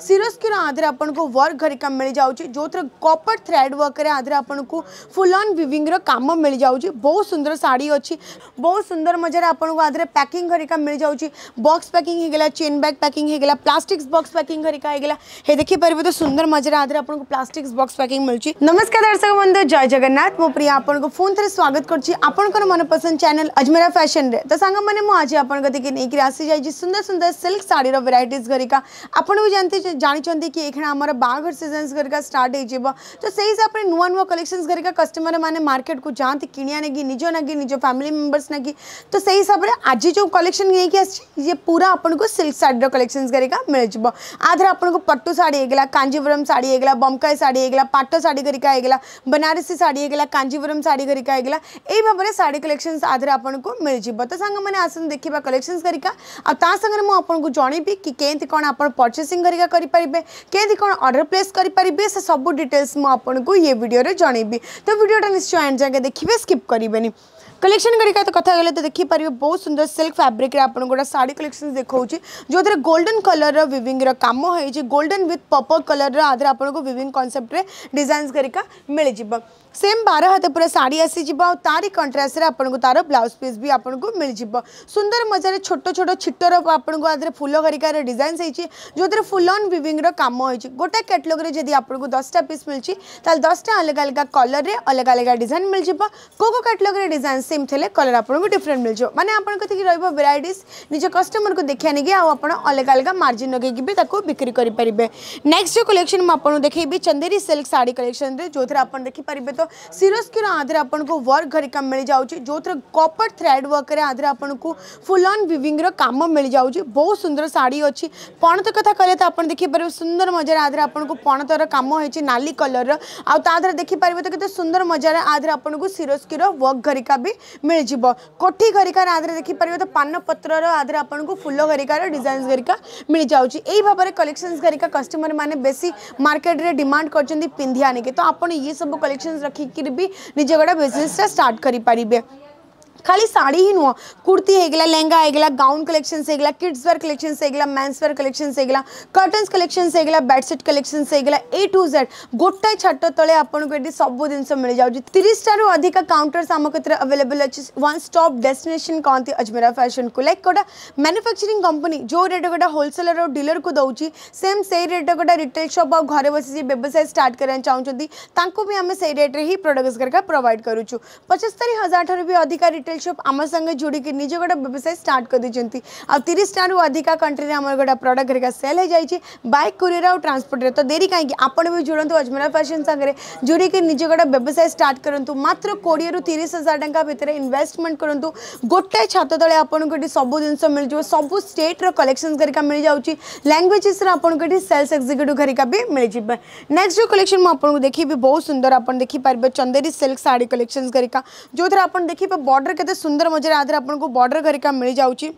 serous किर आधे आपको वर्क घरिका मिल जाऊँच जो थे कपर थ्रेड वर्क आधे आपको फुल अन् विविंग काम मिल जाऊँच बहुत सुंदर शाढ़ी अच्छी बहुत सुंदर मजार आपको आधे पैकिंग घरिका मिल जाऊँच बक्स पैकिंग होगा चेन बैग पैकिंग होगा प्लास्टिक्स बक्स पैकिंग घरिका होगा ये देखीपर तो सुंदर मजार आधे आपको प्लास्टिक्स बक्स पैकिंग मिलूँ नमस्कार दर्शक बंधु जय जगन्नाथ मो प्रिया आपको फोन थे स्वागत कर मनपसंद चैनल अजमेरा फैशन रे तो सांग मैंने मुझे आपके नहीं आसी जाइए सुंदर सुंदर सिल्क शाढ़ी भेर घरिका आपंती जानते कि ये आम बाघर सीजन घरिका स्टार्ट हो तो से हिसाब से नुआ नुआ कलेक्शन घरिका कस्टमर मैंने मार्केट को जाते कि निज नागे निज फैमिली मेम्बर्स नागे तो से हिसाब से आज जो कलेक्शन नहीं आए पूरा आपको सिल्क शाड़ी कलेक्शन गरिका मिल जाए आधे आपको पट्टू शाढ़ी होगा कांजीवरम शाढ़ी होगा बमकाय शाढ़ी होगा पाट शाढ़ी गरिका है बनारसी शाढ़ी होगा कांजीवरम शाढ़ी घरिका होगा यही भाव में शाढ़ी कलेक्शन आधे आपको मिल जाए तो सांग मैंने आसन देखा कलेक्शन गरिका आ मुझे जनईबी कि कौन आप परचेसींग કરી પરિબે કે કોન ઓર્ડર પ્લેસ કરી પરિબે સબુ ડિટેલ્સ મો આપણકુ યે વિડિયો રે જણીબી તો વિડિયો ટ નિશ્ચય એન્ડ જાગે દેખીબે સ્કીપ કરીબેની कलेक्शन गुड़िका तो कथ तो देखिपर बहुत सुंदर सिल्क फैब्रिक रे आपन गोडा साड़ी कलेक्शन देखा जो थे गोल्डन कलर रिविंग काम हो गोल्डन विथ पर्पल कलर रेर आपको विविंग कनसेप्ट डिजाइन घरिका मिल जा सेम बार हाथ पूरा शाढ़ी आसी तारी कंट्रास्ट में को तार ब्लाउज पीस भी आपको मिल जाए सुंदर मजार छोट छोट छिटर आपको आधे फुल घरिकार डिजाइन जो थे फुल अन् विविंग राम हो गोटे कैटलग्रे जी आपको दसटा पीस मिली तेल दसटा अलग अलग कलर में अलग अलग डिजाइन मिल जाव कौ कौ कैटलग्रे डिजाइन सेम थे कलर आपको डिफरेन्ट मिल जाए मैंने आपकी रोक भेरइट निज कस्टमर को देखा नहीं आप अलग अलग मार्जिन लगे भी बिक्री करेंगे नेक्स्ट जो कलेक्शन मुझे देखी चंदेरी सिल्क शाढ़ी कलेक्शन जो थे आप देखिपारे तो सिरोस्कीर आधे आपको वर्क घरिका मिल जाऊँच जो थे कपर थ्रेड वर्क आधे आपको फुल अन् विविंग राम मिल जाऊँच बहुत सुंदर शाढ़ी अच्छी पणत कथा कह तो आप देखिपारे सुंदर मजार आधे आपको पणतर कम हो नाली कलर रहा देखिपारे तो कितने सुंदर मजार आधे आपको सिरोस्कीर वर्क घरिका भी मिल कोठी घरिकार आदि देखिपर तो पानपतर आदि आपको फुल घरिकार डिजाइन घरिका मिल जाऊँगी यही भाव में कलेक्शन घरिका कस्टमर मैंने बेसी मार्केट में डिमांड कर पिंधिया नहीं तो आप ये सब कलेक्शन रखिक भी निज गोटे बिजनेसटा स्टार्ट करें खाली साड़ी ही नुआ कुर्ती है लहंगा है गाउन कलेक्शन से किड्स वेयर कलेक्शन से मेन्स वेयर कलेक्शन से कर्टन कलेक्शन से बेडसीट कलेक्शन से ए टू जेड गोटाए छाट तले आपको ये सब जिन मिल जाऊँगी टू अधिक काउंटर्स आम अवेलेबल अच्छे वन स्टप डेस्टिनेशन कहते अजमेरा फैशन को लाइक गोटा मैनुफैक्चरिंग कंपनी जो रेट गोटा होलसेलर और डिलर को दौर सेम से रेट गोटा रिटेल सप आ घर बस व्यवसाय स्टार्ट करना चाहते आम से रेट्रे ही प्रडक्ट करके प्रोभाइड करुचु पचस्तरी हजार ठार भी अधिक रिटेल रिटेल सप आम संगे जोड़ के निज गोटे व्यवसाय स्टार्ट कर तीस टू अधिका कंट्री में गोटे प्रडक्ट हरिका सेल हो जाए बैक कुरीयर आउ ट्रांसपोर्ट तो देरी कहीं आपड़ भी जोड़ू अजमेरा फैशन सागर जोड़ी के निज गोटे व्यवसाय स्टार्ट करूँ मात्र कोड़े रू तीस हजार टाँह भितर इनभेस्टमेंट करूँ गोटे छात तले आपको ये सब जिन मिल जाए सब स्टेट रलेक्शन घरिका मिल जाऊँगी लांगुएजेस सेल्स एक्जिक्यूट घरिका भी मिल जाए नेक्स्ट जो कलेक्शन मुझे देखी बहुत सुंदर आप देखिपर चंदेरी सिल्क शाढ़ी कलेक्शन घरिका जो थे आप देखिए बॉर्डर के सुंदर मजार आधार आपको बॉर्डर घरिका मिल जाऊँगी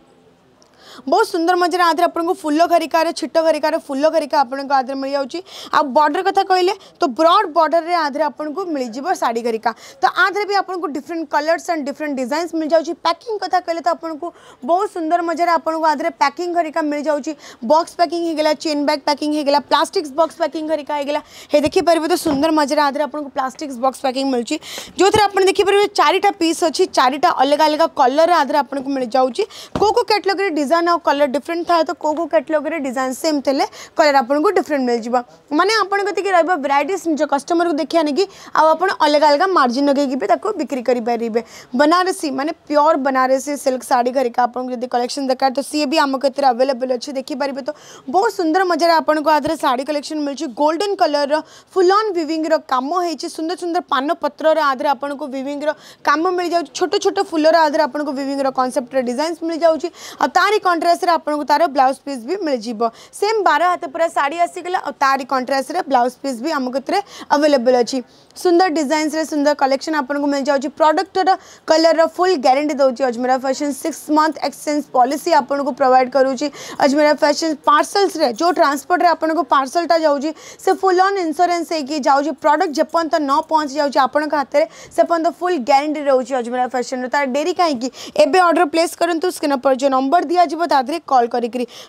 बहुत सुंदर मजार आधे आपको फुल घरिकार छिट घरिकार फुल घरिका आपको आधे मिल जाऊँच आ बर्डर कथा कहले तो ब्रड बर्डर आधे आपको मिल शाढ़ी घरिका तो आधे भी आपको different colours and different design मिल जाऊँगी पैकिंग कथ कह तो आपको तो तो बहुत सुंदर मजार आपको आधे पैकिंग घरिका मिल जाऊँगी बक्स पैकिंग होगा चेन बैग पैकिंग होगा प्लास्टिक्स बक्स पैकिंग घरिका होगा ये देखिपारे तो सुंदर मजार आधे आपको प्लास्टिक्स बक्स पैकिंग मिलूँ जो थे आप देखिए चारिटा पीस अच्छी चारिटा अलग अलग कलर आधे आपको मिल जाऊँगी कौ कौ कैटलग्रे डिजाइन डिजाइन आ कलर डिफरेंट था तो कौ कौ रे डिजाइन सेम थे कलर आपको डिफरेंट मिल मैंने आपकी रहा भेरइट निज कस्टमर को देखा नहीं कि आप अलग अलग मार्जिन लगे बिक्री करेंगे बनारसी मैंने प्योर बनारसी सिल्क शाढ़ी घरिका आपको जब कलेक्शन दरकार तो सी भी आम क्षेत्र आभेलेबल अच्छे देखिपारे तो बहुत सुंदर मजार आपको आधार शाढ़ी कलेक्शन मिलू गोल्डन कलर फुल अन् विविंग कम हो सुंदर सुंदर पान पत्र आधार आपको विविंग कम मिल जाए छोट छोट फुलर आधार आपको विविंग कनसेप्ट डिजाइन मिल जाऊँ आ तारी कंट्रास्ट आपको तार ब्लाउज पीस भी मिल जाव सेम बार हाथ पूरा शाढ़ी आसगला और तारी कंट्रास्ट ब्लाउज पीस भी आम कतरे अवेलेबल अच्छी सुंदर डिजाइन सुंदर कलेक्शन आपको मिल जाऊँच प्रडक्टर कलर रुल ग्यारंटी दूसरी Ajmera fashion six month exchange policy आपको प्रोवाइड करुच्च अजमेरा फैशन पार्सल्स रे जो ट्रांसपोर्ट आपको पार्सलटा जाऊँच से फुल अन् इन्सुरांस हो प्रडक्ट जपर्त न पहुंची जाऊँच आपंप हाथ में सेपर्त फुल ग्यारंटी रोचे अजमेरा फैशन रेरी कहीं एबे अर्डर प्लेस करूँ स्क्रीन पर जो नंबर दिया दिज्व पड़ो तादी कल कर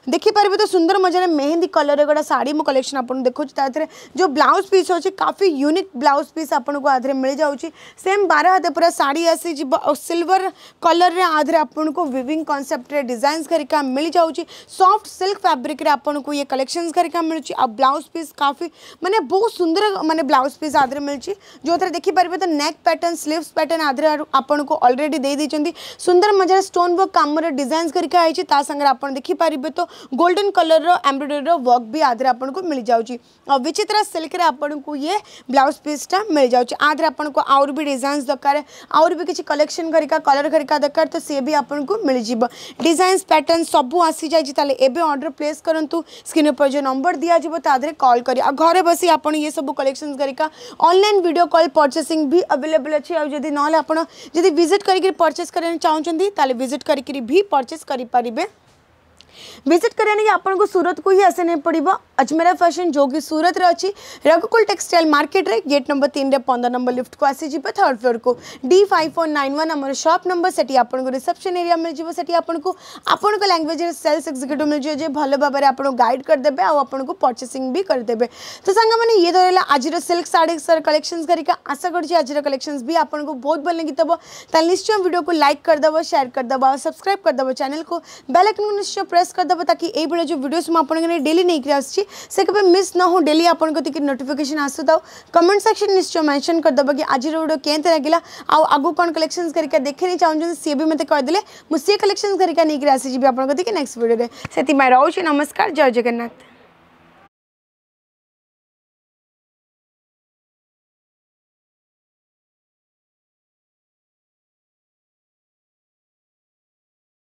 देखिपारे तो सुंदर मजा मेहंदी कलर गोटा शाढ़ी मो कलेक्शन आपको देखिए जो ब्लाउज पीस अच्छे काफी यूनिक ब्लाउज पीस आपको आधे मिल जाऊँच सेम बार हाथ पूरा शाढ़ी आसी सिल्वर कलर में आधे आपको विविंग कनसेप्ट डिजाइन घरिका मिल जाऊँच सफ्ट सिल्क फैब्रिक्रे आपको ये कलेक्शन घरिका मिलूँ आ ब्लाउज पीस काफी मानते बहुत सुंदर मानते ब्लाउज पीस आधे मिली जो थे देखिपारे तो नेक पैटर्न स्लीवस पैटर्न आधे आपको अलरेडी सुंदर मजार स्टोन वर्क कम डिजाइन घरिका होती सागर आप देखिपर तो गोल्डेन कलर रम्ब्रोयडरी वर्क भी आधे आपको मिल जाऊँगी और विचित्रा सिल्क आपको ये ब्लाउज पीसटा मिल जाऊँगी आधे आपको आहरी भी डिजाइनस दरकार आहरी भी किसी कलेक्शन घरिका कलर घरिका दरकार तो सी भी आपको मिल जाव डिजाइनस पैटर्न सब आसी जाए अर्डर प्लेस करूँ स्क्रीन पर जो नंबर दिजाए कल कर घर बस आप ये सब कलेक्शन घरिका अनलाइन भिड कल परचेसींग भी अवेलेबल अच्छे आदि ना आप जब भिजिट करके परचेस करें चाहते तेल भिजिट करके भी परचेस करेंगे વિઝિટ કરીને सूरत को ही आसने पड़ अजमेरा फैशन जो कि सूरत अच्छी रघुकुल टेक्सटाइल मार्केट रे गेट नंबर तीन रे पंद्रह नंबर लिफ्ट को आसी थर्ड फ्लोर को D five four nine one आम सप नंबर से रिसेप्शन एरिया मिल से आपको आपण लांगुएज सेल्स एक्जिक्यूट मिल जाए भल भाव में आपको गाइड करदे आपको परचेसिंग भी करदे तो सांग मैंने ये तो रहा आज सिल्क साड़ी सर कलेक्शन करके आशा कर आज कलेक्शन भी आपको बहुत भल लगी तब निश्चय भिडियो को लाइक करदेव सेयार करदेव और सब्सक्राइब करदेव चैनल को बेल को निश्चय प्रेस प्रेस करदेव ताकि এইভাবে যে ভিডিওস মু আপনাকে ডেলি নেই আসছি সে কেবে মিস না হো ডেলি আপনার থেকে নোটিফিকেসন আসুথাও কমেন্ট সেকশন নিশ্চয় মেনশন करदेव कि आज ভিডিও কেমন লাগিলা আগু কোন কালেকশনস করিকা দেখে নি চাহুন সি বি মতো কইদেলে মু সি কালেকশনস করিকা নেই আসি যাবি আপনার থেকে নেক্সট ভিডিওতে সেপাই রয়েছে নমস্কার জয় জগন্নাথ